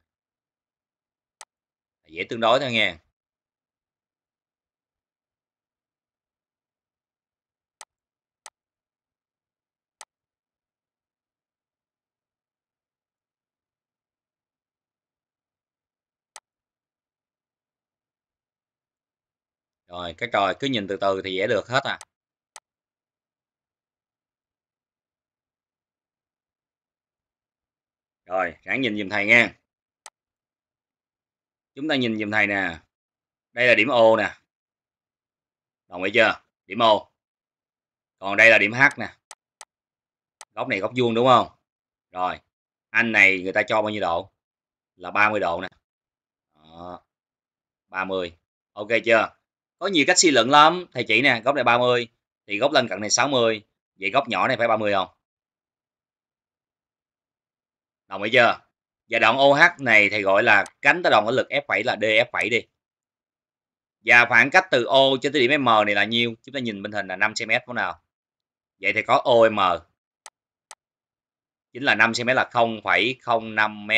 [SPEAKER 1] dễ tương đối thôi nghe rồi cái trò cứ nhìn từ từ thì dễ được hết à Rồi, ráng nhìn dùm thầy nha. Chúng ta nhìn dùm thầy nè. Đây là điểm O nè. Đồng ý chưa? Điểm O. Còn đây là điểm H nè. Góc này góc vuông đúng không? Rồi, anh này người ta cho bao nhiêu độ? Là 30 độ nè. Đó. 30. Ok chưa? Có nhiều cách suy luận lắm. Thầy chỉ nè, góc này 30 thì góc lân cận này 60, vậy góc nhỏ này phải 30 không? đồng ý chưa và đoạn OH này thì gọi là cánh tới đồng ở lực F phẩy là DF phẩy đi và khoảng cách từ O cho tới điểm M này là nhiêu chúng ta nhìn bên hình là 5 cm chỗ nào vậy thì có OM chính là 5 cm là 0,05 m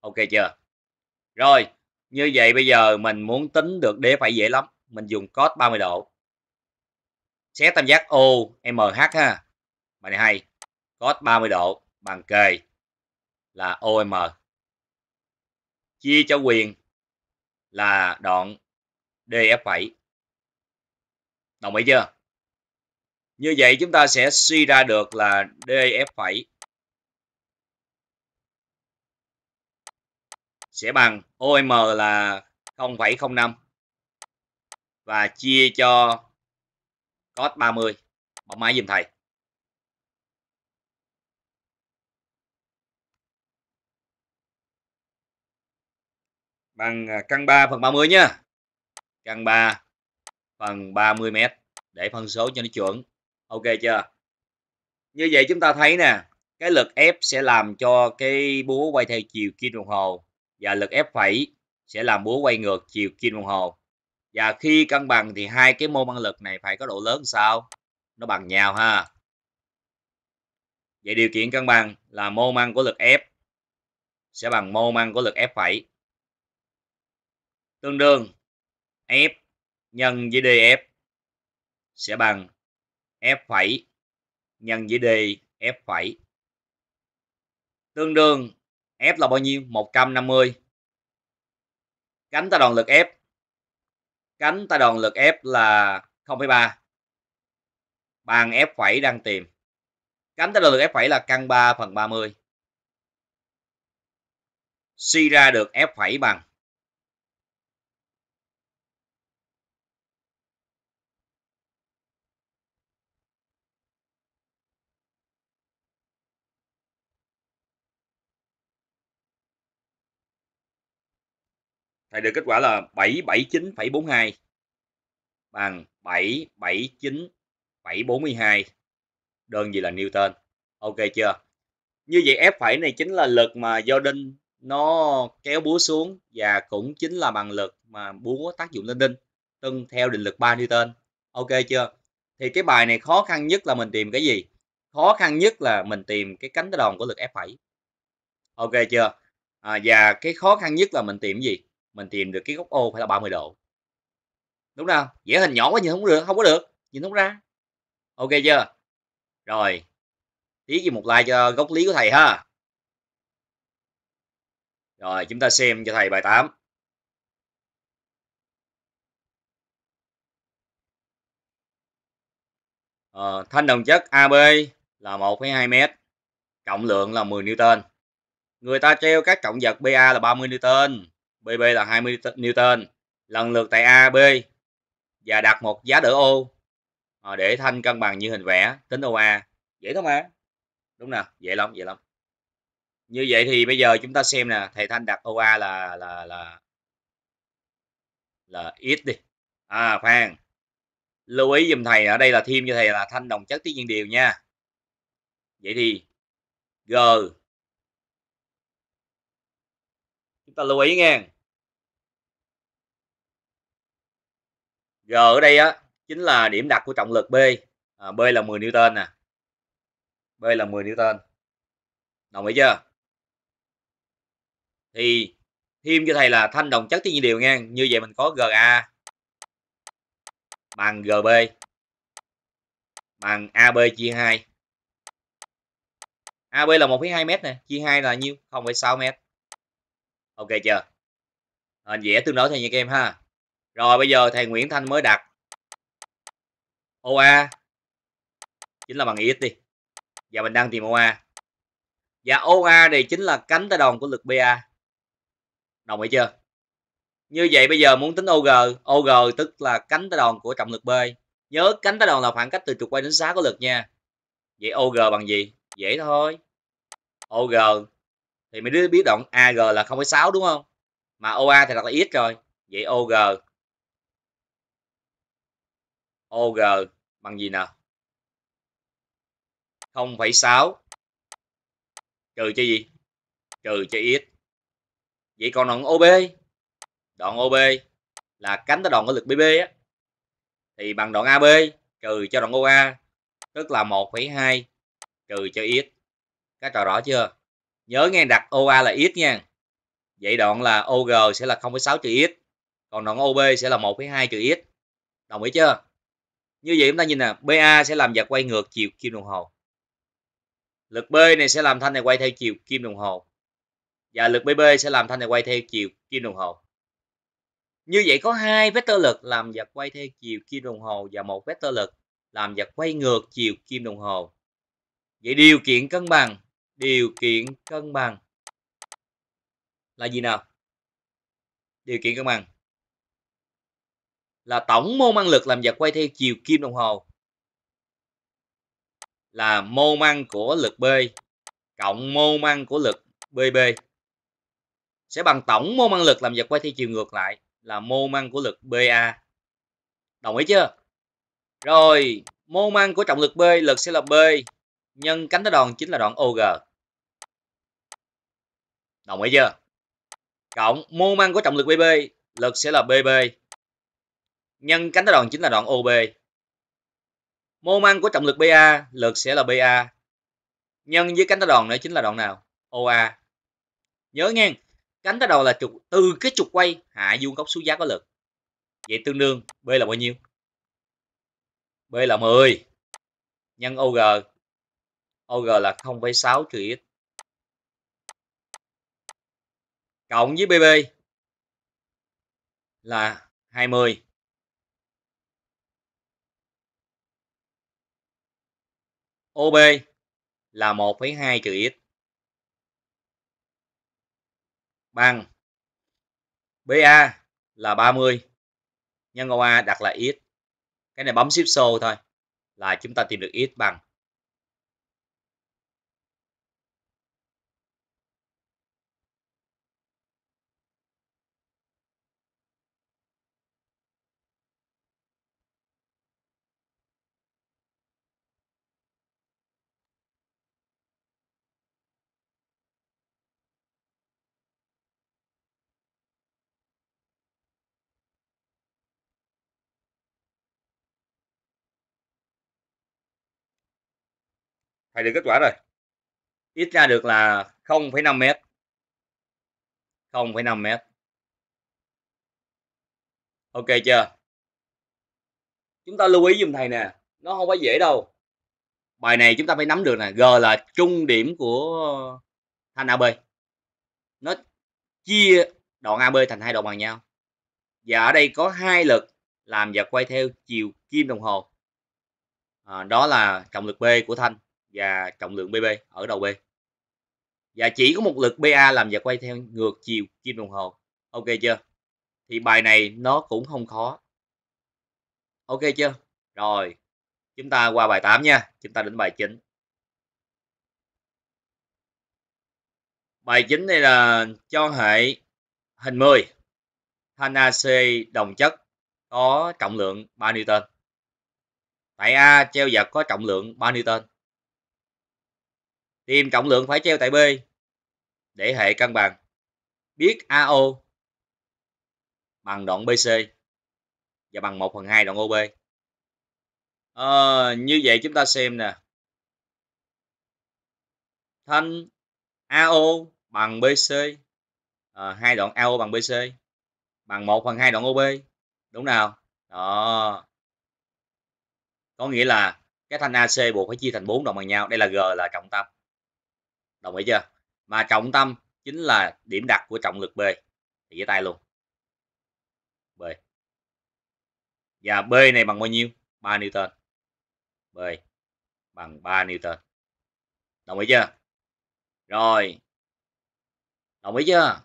[SPEAKER 1] ok chưa rồi như vậy bây giờ mình muốn tính được D phải dễ lắm mình dùng cos 30 độ Xé tam giác OMH ha bài này hay cos 30 độ bằng kề là OM chia cho quyền là đoạn DF7 đồng ý chưa như vậy chúng ta sẽ suy ra được là DF7 sẽ bằng OM là 0,05 và chia cho cos 30 bấm máy dùm thầy bằng à, căn 3 phần 30 nha căn 3 phần 30 mét để phân số cho nó chuẩn ok chưa như vậy chúng ta thấy nè cái lực ép sẽ làm cho cái búa quay theo chiều kim đồng hồ và lực ép phẩy sẽ làm búa quay ngược chiều kim đồng hồ và khi cân bằng thì hai cái mô ăn lực này phải có độ lớn sao nó bằng nhau ha vậy điều kiện cân bằng là mô ăn của lực ép sẽ bằng mô ăn của lực ép phẩy tương đương F nhân với DF sẽ bằng F phẩy nhân với D F phẩy. Tương đương F là bao nhiêu? 150. Cánh ta đòn lực F. Cánh ta đòn lực F là 0,3. Bằng F phẩy đang tìm. Cánh ta đòn lực F phẩy là căn 3 phần 30. Suy ra được F phẩy bằng 0,3 thầy được kết quả là 779,42 bằng 779,42 đơn vị là Newton ok chưa như vậy F phẩy này chính là lực mà do đinh nó kéo búa xuống và cũng chính là bằng lực mà búa tác dụng lên đinh tuân theo định lực 3 Newton ok chưa thì cái bài này khó khăn nhất là mình tìm cái gì khó khăn nhất là mình tìm cái cánh đòn của lực F phẩy ok chưa à, và cái khó khăn nhất là mình tìm gì mình tìm được cái góc ô phải là 30 độ đúng không dễ hình nhỏ quá nhìn không được không có được nhìn không ra ok chưa rồi tí với một like cho gốc lý của thầy ha rồi chúng ta xem cho thầy bài 8 ờ, thanh đồng chất AB là 1,2 mét trọng lượng là 10 Newton người ta treo các trọng vật BA là 30 Newton BB là 20 Newton lần lượt tại A, B và đặt một giá đỡ ô ờ, để thanh cân bằng như hình vẽ tính OA dễ lắm à đúng nè dễ lắm dễ lắm như vậy thì bây giờ chúng ta xem nè thầy thanh đặt OA là là là là ít đi à khoan lưu ý dùm thầy ở đây là thêm cho thầy là thanh đồng chất tiếng nhiên điều nha vậy thì G chúng ta lưu ý nghe G ở đây á chính là điểm đặt của trọng lực B à, B là 10 Newton nè B là 10 Newton đồng ý chưa thì thêm cho thầy là thanh đồng chất thiên nhiên điều nha như vậy mình có GA bằng GB bằng AB chia 2 AB là 1,2 m nè chia 2 là nhiêu 0,6 m ok chưa hình vẽ tương đối thầy nha các em ha rồi bây giờ thầy Nguyễn Thanh mới đặt OA chính là bằng IX đi và mình đang tìm OA và OA thì chính là cánh tay đòn của lực BA đồng ý chưa như vậy bây giờ muốn tính OG OG tức là cánh tay đòn của trọng lực B nhớ cánh tay đòn là khoảng cách từ trục quay đến xá của lực nha vậy OG bằng gì dễ thôi OG thì mình biết đoạn AG là 0,6 đúng không mà OA thì đặt là X rồi vậy OG OG bằng gì nào? 0,6 trừ cho gì? Trừ cho x. Vậy còn đoạn OB, đoạn OB là cánh tới đoạn có lực BB á thì bằng đoạn AB trừ cho đoạn OA tức là 1,2 trừ cho x. Các trò rõ chưa? Nhớ nghe đặt OA là x nha. Vậy đoạn là OG sẽ là 0,6 trừ x, còn đoạn OB sẽ là 1,2 trừ x. Đồng ý chưa? như vậy chúng ta nhìn nè BA sẽ làm vật quay ngược chiều kim đồng hồ lực B này sẽ làm thanh này quay theo chiều kim đồng hồ và lực BB sẽ làm thanh này quay theo chiều kim đồng hồ như vậy có hai vector lực làm vật quay theo chiều kim đồng hồ và một vector lực làm vật quay ngược chiều kim đồng hồ vậy điều kiện cân bằng điều kiện cân bằng là gì nào điều kiện cân bằng là tổng mô man lực làm vật quay theo chiều kim đồng hồ là mô man của lực B cộng mô man của lực BB sẽ bằng tổng mô man lực làm vật quay theo chiều ngược lại là mô man của lực BA. Đồng ý chưa? Rồi, mô man của trọng lực B, lực sẽ là B nhân cánh tá đòn chính là đoạn OG. Đồng ý chưa? Cộng mô man của trọng lực BB, lực sẽ là BB nhân cánh tới đoạn chính là đoạn OB. Mô men của trọng lực BA, lực sẽ là BA. Nhân với cánh tới đòn nữa chính là đoạn nào? OA. Nhớ nghe, cánh tới đầu là trục từ cái trục quay hạ vuông góc số giá có lực. Vậy tương đương B là bao nhiêu? B là 10 nhân OG. OG là 0,6 trừ x. Cộng với BB là 20 OB là 1,2 trừ x bằng BA là 30 nhân OA đặt là x. Cái này bấm shift show thôi là chúng ta tìm được x bằng thầy được kết quả rồi ít ra được là 0,5 mét 0,5 mét ok chưa chúng ta lưu ý dùm thầy nè nó không có dễ đâu bài này chúng ta phải nắm được nè g là trung điểm của thanh ab nó chia đoạn ab thành hai đoạn bằng nhau và ở đây có hai lực làm và quay theo chiều kim đồng hồ à, đó là trọng lực b của thanh và trọng lượng BB ở đầu B. Và chỉ có một lực BA làm và quay theo ngược chiều kim đồng hồ. Ok chưa? Thì bài này nó cũng không khó. Ok chưa? Rồi, chúng ta qua bài 8 nha. Chúng ta đến bài 9. Bài 9 đây là cho hệ hình 10 thanh AC đồng chất có trọng lượng 3 Newton. Tại A treo vật có trọng lượng 3 Newton tìm trọng lượng phải treo tại B để hệ cân bằng. Biết AO bằng đoạn BC và bằng 1 phần 2 đoạn OB. À, ờ, như vậy chúng ta xem nè. Thanh AO bằng BC à, ờ, hai đoạn AO bằng BC bằng 1 phần 2 đoạn OB. Đúng nào? Đó. Có nghĩa là cái thanh AC buộc phải chia thành 4 đoạn bằng nhau. Đây là G là trọng tâm đồng ý chưa mà trọng tâm chính là điểm đặt của trọng lực B thì dưới tay luôn B và B này bằng bao nhiêu 3 Newton B bằng 3 Newton đồng ý chưa rồi đồng ý chưa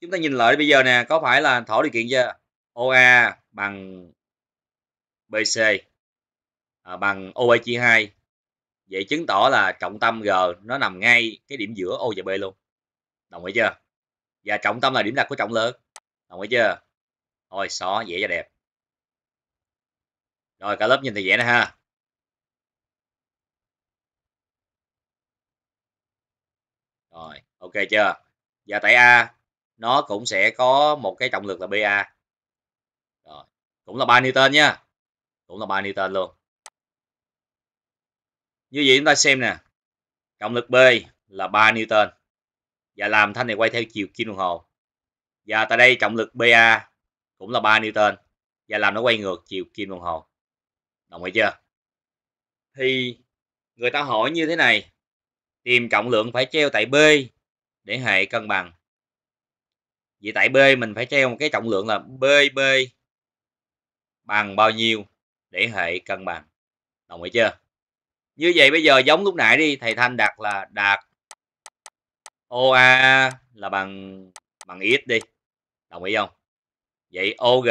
[SPEAKER 1] chúng ta nhìn lại bây giờ nè có phải là thỏa điều kiện chưa OA bằng BC à, bằng OA chia 2 vậy chứng tỏ là trọng tâm G nó nằm ngay cái điểm giữa O và B luôn đồng ý chưa và trọng tâm là điểm đặt của trọng lớn đồng ý chưa thôi xóa dễ và đẹp rồi cả lớp nhìn thì dễ nè ha rồi ok chưa và tại a nó cũng sẽ có một cái trọng lực là ba rồi cũng là ba newton nha cũng là ba newton luôn như vậy chúng ta xem nè động lực B là 3 Newton và làm thanh này quay theo chiều kim đồng hồ và tại đây trọng lực BA cũng là 3 Newton và làm nó quay ngược chiều kim đồng hồ đồng ý chưa thì người ta hỏi như thế này tìm trọng lượng phải treo tại B để hệ cân bằng vậy tại B mình phải treo một cái trọng lượng là BB bằng bao nhiêu để hệ cân bằng đồng ý chưa như vậy bây giờ giống lúc nãy đi thầy thanh đặt là đạt oa là bằng bằng x đi đồng ý không vậy og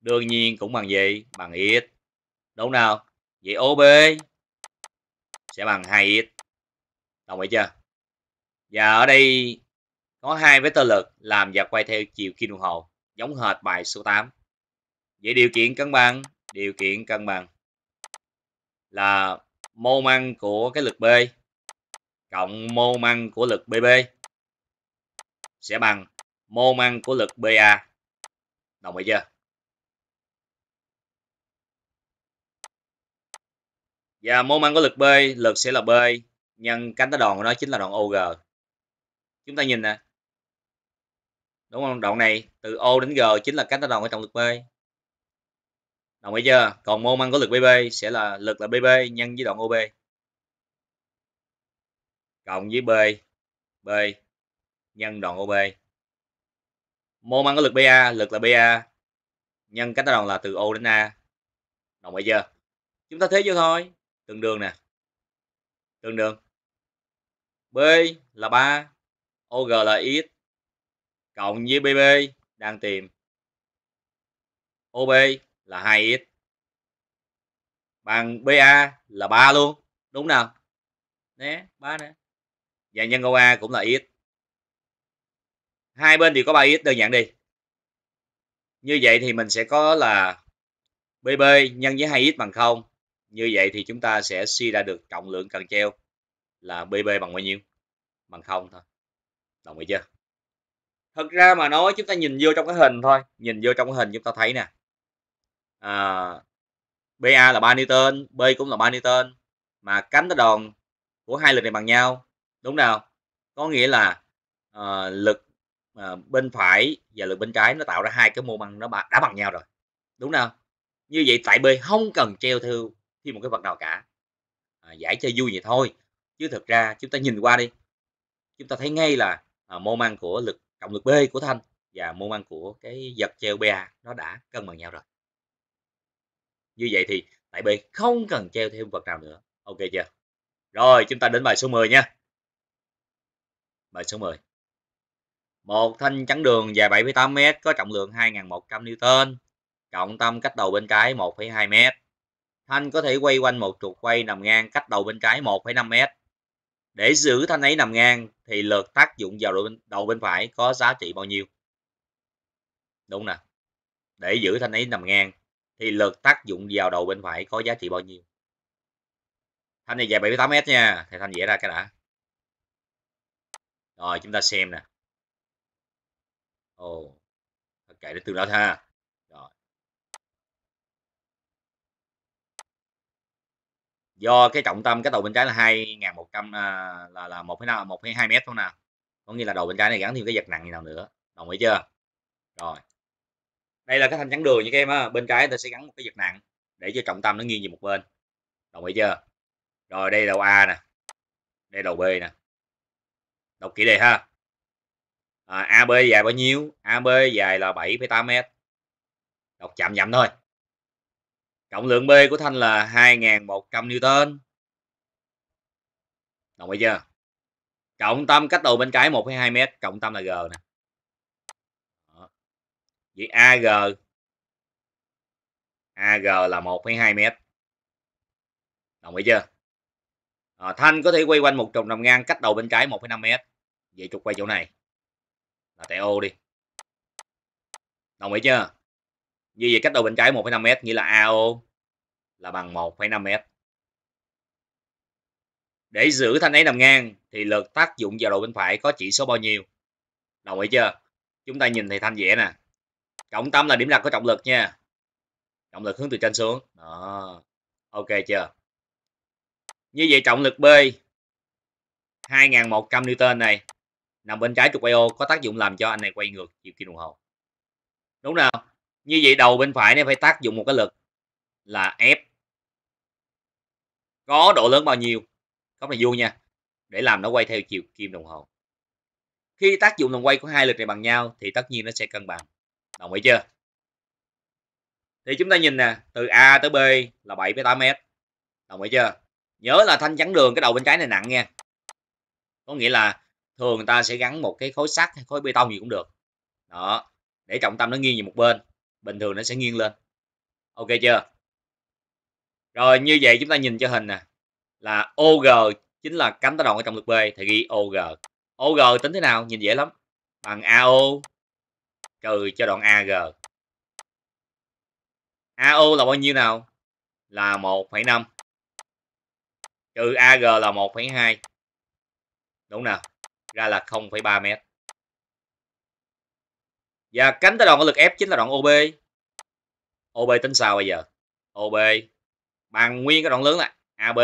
[SPEAKER 1] đương nhiên cũng bằng gì bằng x đúng nào vậy ob sẽ bằng 2 x đồng ý chưa và ở đây có hai vectơ lực làm và quay theo chiều kim đồng hồ giống hệt bài số 8 vậy điều kiện cân bằng điều kiện cân bằng là mô măng của cái lực B cộng mô măng của lực BB sẽ bằng mô măng của lực BA. Đồng ý chưa? Và mô măng của lực B, lực sẽ là B nhân cánh tá đòn của nó chính là đoạn OG. Chúng ta nhìn nè. Đúng không? Đoạn này từ O đến G chính là cánh tá đòn của trọng lực B đồng ý chưa còn môn ăn có lực bb sẽ là lực là bb nhân với đoạn ob cộng với b b nhân đoạn ob môn ăn có lực ba lực là ba nhân cách đoạn là từ o đến a đồng ý chưa chúng ta thế vô thôi tương đường nè tương đường. b là 3 og là x cộng với bb đang tìm ob là 2x bằng BA là 3 luôn đúng nào né 3 nữa và nhân câu A cũng là x hai bên đều có 3x đơn giản đi như vậy thì mình sẽ có là BB nhân với 2x bằng 0 như vậy thì chúng ta sẽ suy ra được trọng lượng cần treo là BB bằng bao nhiêu bằng 0 thôi đồng ý chưa thật ra mà nói chúng ta nhìn vô trong cái hình thôi nhìn vô trong cái hình chúng ta thấy nè à, PA là 3 Newton B cũng là 3 Newton mà cánh nó đòn của hai lực này bằng nhau đúng nào có nghĩa là à, lực à, bên phải và lực bên trái nó tạo ra hai cái mô bằng nó đã bằng nhau rồi đúng nào như vậy tại B không cần treo theo thêm một cái vật nào cả à, giải chơi vui vậy thôi chứ thực ra chúng ta nhìn qua đi chúng ta thấy ngay là à, mô măng của lực cộng lực B của thanh và mô măng của cái vật treo BA nó đã cân bằng nhau rồi như vậy thì tại b không cần treo thêm vật nào nữa ok chưa rồi chúng ta đến bài số 10 nha bài số 10 một thanh chắn đường dài 7,8 m có trọng lượng 2100 100 Newton trọng tâm cách đầu bên trái 1,2 m thanh có thể quay quanh một trục quay nằm ngang cách đầu bên trái 1,5 m để giữ thanh ấy nằm ngang thì lực tác dụng vào đầu bên phải có giá trị bao nhiêu đúng nè để giữ thanh ấy nằm ngang thì lực tác dụng vào đầu bên phải có giá trị bao nhiêu thanh này dài 78 m nha thì thanh vẽ ra cái đã rồi chúng ta xem nè ồ oh, chạy đến từ đó ha rồi do cái trọng tâm cái đầu bên trái là 2100 à, là là 1,5 1,2 mét thôi nè có nghĩa là đầu bên trái này gắn thêm cái vật nặng như nào nữa đồng ý chưa rồi đây là cái thanh chắn đường như các em á bên trái ta sẽ gắn một cái vật nặng để cho trọng tâm nó nghiêng về một bên đồng ý chưa rồi đây đầu a nè đây đầu b nè đọc kỹ đề ha à, ab dài bao nhiêu ab dài là 7,8 m đọc chậm chậm thôi trọng lượng b của thanh là 2.100 newton đồng ý chưa trọng tâm cách đầu bên trái 1,2 m trọng tâm là g nè vậy AG AG là 1,2 mét đồng ý chưa à, thanh có thể quay quanh một trục nằm ngang cách đầu bên trái 1,5 mét vậy trục quay chỗ này là tại ô đi đồng ý chưa như vậy cách đầu bên trái 1,5 mét nghĩa là AO là bằng 1,5 mét để giữ thanh ấy nằm ngang thì lực tác dụng vào đầu bên phải có chỉ số bao nhiêu đồng ý chưa chúng ta nhìn thì thanh dễ nè trọng tâm là điểm đặt của trọng lực nha trọng lực hướng từ trên xuống đó ok chưa như vậy trọng lực B 2100 Newton này nằm bên trái trục IO có tác dụng làm cho anh này quay ngược chiều kim đồng hồ đúng nào như vậy đầu bên phải này phải tác dụng một cái lực là F có độ lớn bao nhiêu có này vuông nha để làm nó quay theo chiều kim đồng hồ khi tác dụng vòng quay của hai lực này bằng nhau thì tất nhiên nó sẽ cân bằng đồng ý chưa thì chúng ta nhìn nè từ A tới B là 7,8 tới mét đồng ý chưa nhớ là thanh chắn đường cái đầu bên trái này nặng nha có nghĩa là thường người ta sẽ gắn một cái khối sắt hay khối bê tông gì cũng được đó để trọng tâm nó nghiêng về một bên bình thường nó sẽ nghiêng lên ok chưa rồi như vậy chúng ta nhìn cho hình nè là OG chính là cánh tác động ở trong lực B thì ghi OG OG tính thế nào nhìn dễ lắm bằng AO trừ cho đoạn AG. AU là bao nhiêu nào? Là 1,5. Trừ AG là 1,2. Đúng nào? Ra là 0,3 mét. Và cánh tới đoạn có lực F chính là đoạn OB. OB tính sao bây giờ? OB bằng nguyên cái đoạn lớn là AB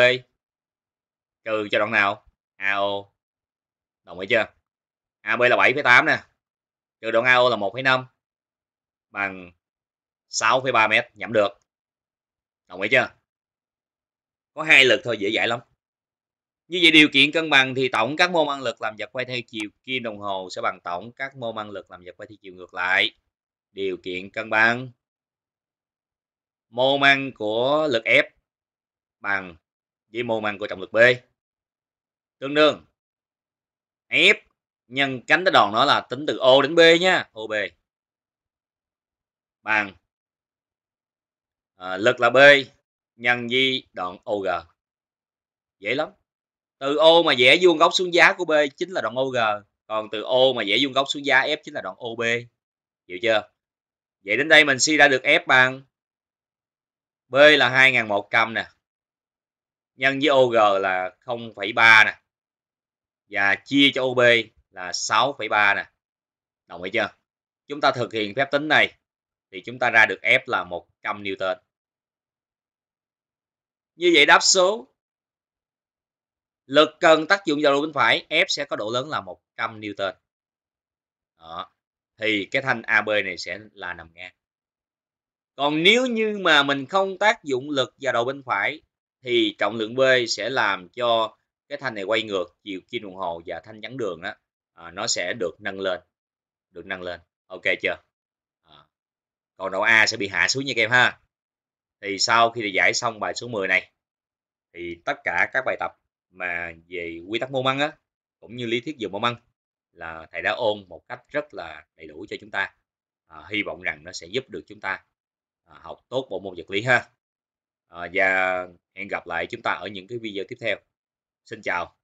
[SPEAKER 1] trừ cho đoạn nào? AO. Đồng ý chưa? AB là 7,8 nè trừ độ AO là 1,5 bằng 6,3 mét nhẩm được đồng ý chưa có hai lực thôi dễ dãi lắm như vậy điều kiện cân bằng thì tổng các môn ăn lực làm vật quay theo chiều kim đồng hồ sẽ bằng tổng các môn ăn lực làm vật quay theo chiều ngược lại điều kiện cân bằng mô man của lực F bằng với mô man của trọng lực B tương đương F nhân cánh tới đòn đó là tính từ O đến B nha OB bằng à, lực là B nhân di đoạn OG dễ lắm từ O mà vẽ vuông góc xuống giá của B chính là đoạn OG còn từ O mà vẽ vuông góc xuống giá F chính là đoạn OB hiểu chưa vậy đến đây mình suy ra được F bằng B là 2100 nè nhân với OG là 0,3 nè và chia cho OB là 6,3 nè đồng ý chưa chúng ta thực hiện phép tính này thì chúng ta ra được F là 100 Newton như vậy đáp số lực cần tác dụng vào đùi bên phải F sẽ có độ lớn là 100 Newton Đó. thì cái thanh AB này sẽ là nằm ngang còn nếu như mà mình không tác dụng lực vào đầu bên phải thì trọng lượng B sẽ làm cho cái thanh này quay ngược chiều kim đồng hồ và thanh chắn đường đó à, nó sẽ được nâng lên được nâng lên ok chưa à. còn độ a sẽ bị hạ xuống nha các em ha thì sau khi giải xong bài số 10 này thì tất cả các bài tập mà về quy tắc môn ăn á cũng như lý thuyết về môn ăn là thầy đã ôn một cách rất là đầy đủ cho chúng ta à, hy vọng rằng nó sẽ giúp được chúng ta à, học tốt bộ môn vật lý ha à, và hẹn gặp lại chúng ta ở những cái video tiếp theo xin chào